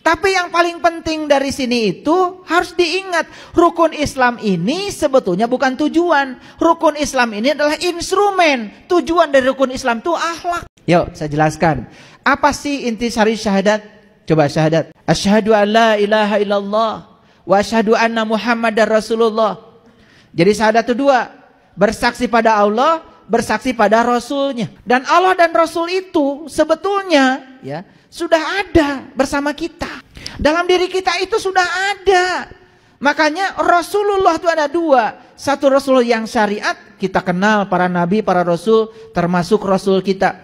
Tapi yang paling penting dari sini itu harus diingat rukun Islam ini sebetulnya bukan tujuan. Rukun Islam ini adalah instrumen. Tujuan dari rukun Islam itu akhlak. Yuk saya jelaskan. Apa sih inti sari syahadat? Coba syahadat. Asyhadu alla ilaha illallah wa asyhadu anna Muhammadar Rasulullah. Jadi syahadat itu dua. Bersaksi pada Allah bersaksi pada rasulnya. Dan Allah dan rasul itu sebetulnya ya sudah ada bersama kita. Dalam diri kita itu sudah ada. Makanya Rasulullah itu ada dua. Satu Rasul yang syariat, kita kenal para nabi, para rasul, termasuk Rasul kita.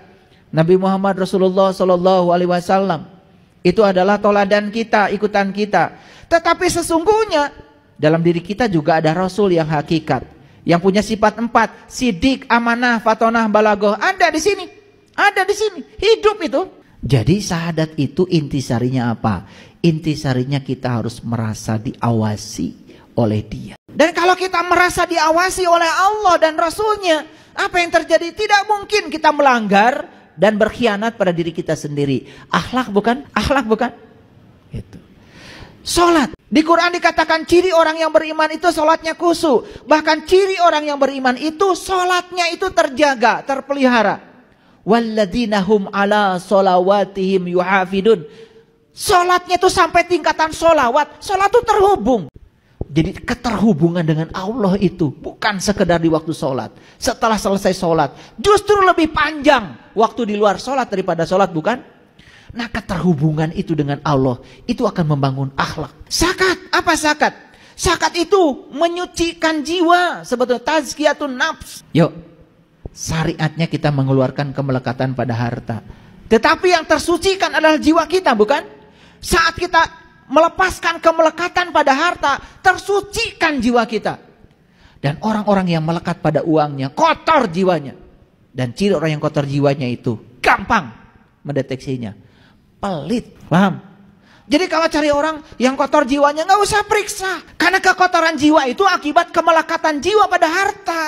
Nabi Muhammad Rasulullah Shallallahu Alaihi Wasallam itu adalah toladan kita, ikutan kita. Tetapi sesungguhnya dalam diri kita juga ada Rasul yang hakikat. Yang punya sifat empat, sidik, amanah, fatonah, balagoh. Ada di sini. Ada di sini. Hidup itu. Jadi syahadat itu intisarinya apa? Intisarinya kita harus merasa diawasi oleh dia. Dan kalau kita merasa diawasi oleh Allah dan Rasulnya, apa yang terjadi? Tidak mungkin kita melanggar dan berkhianat pada diri kita sendiri. Akhlak bukan? Akhlak bukan? Itu. Sholat. Di Quran dikatakan ciri orang yang beriman itu sholatnya kusu. Bahkan ciri orang yang beriman itu sholatnya itu terjaga, terpelihara. Walladinahum ala solawatihim yuhafidun. Sholatnya itu sampai tingkatan solawat. Sholat itu terhubung. Jadi keterhubungan dengan Allah itu bukan sekedar di waktu sholat. Setelah selesai sholat, justru lebih panjang waktu di luar sholat daripada sholat bukan? Nah keterhubungan itu dengan Allah itu akan membangun akhlak. Sakat apa sakat? Sakat itu menyucikan jiwa sebetulnya tazkiyatun nafs. Yuk, syariatnya kita mengeluarkan kemelekatan pada harta. Tetapi yang tersucikan adalah jiwa kita, bukan? Saat kita melepaskan kemelekatan pada harta, tersucikan jiwa kita. Dan orang-orang yang melekat pada uangnya, kotor jiwanya. Dan ciri orang yang kotor jiwanya itu gampang mendeteksinya pelit. Paham? Jadi kalau cari orang yang kotor jiwanya nggak usah periksa. Karena kekotoran jiwa itu akibat kemelekatan jiwa pada harta.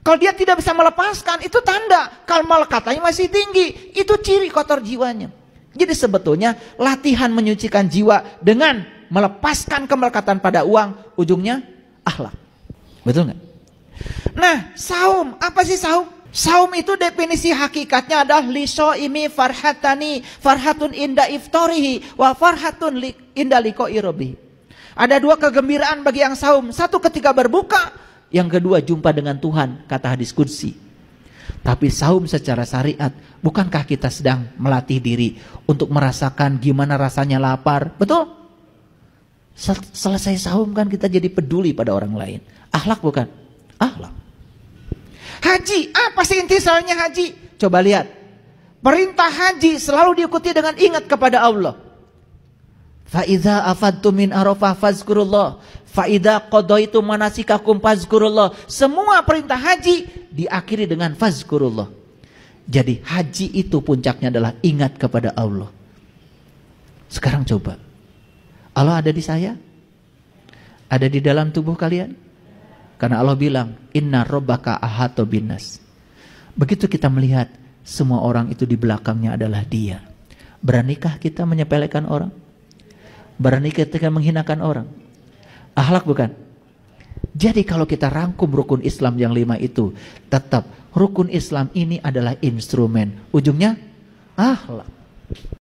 Kalau dia tidak bisa melepaskan, itu tanda kalau melekatannya masih tinggi. Itu ciri kotor jiwanya. Jadi sebetulnya latihan menyucikan jiwa dengan melepaskan kemelekatan pada uang, ujungnya akhlak. Betul nggak? Nah, saum, apa sih saum? Saum itu definisi hakikatnya adalah liso imi farhatani farhatun inda iftorihi wa farhatun li, inda liko irobi. Ada dua kegembiraan bagi yang saum. Satu ketika berbuka, yang kedua jumpa dengan Tuhan, kata hadis kursi. Tapi saum secara syariat, bukankah kita sedang melatih diri untuk merasakan gimana rasanya lapar? Betul? Sel selesai saum kan kita jadi peduli pada orang lain. Ahlak bukan? Ahlak. Haji, apa sih inti soalnya haji? Coba lihat. Perintah haji selalu diikuti dengan ingat kepada Allah. Fa'idha afadtu min arafah fazkurullah. Fa'idha qadaitu manasikakum fazkurullah. Semua perintah haji diakhiri dengan fazkurullah. Jadi haji itu puncaknya adalah ingat kepada Allah. Sekarang coba. Allah ada di saya? Ada di dalam tubuh kalian? Karena Allah bilang, "Inna rabbaka ahato binas." Begitu kita melihat semua orang itu di belakangnya adalah Dia. Beranikah kita menyepelekan orang? Beranikah kita menghinakan orang? Ahlak bukan? Jadi kalau kita rangkum rukun Islam yang lima itu, tetap rukun Islam ini adalah instrumen. Ujungnya ahlak.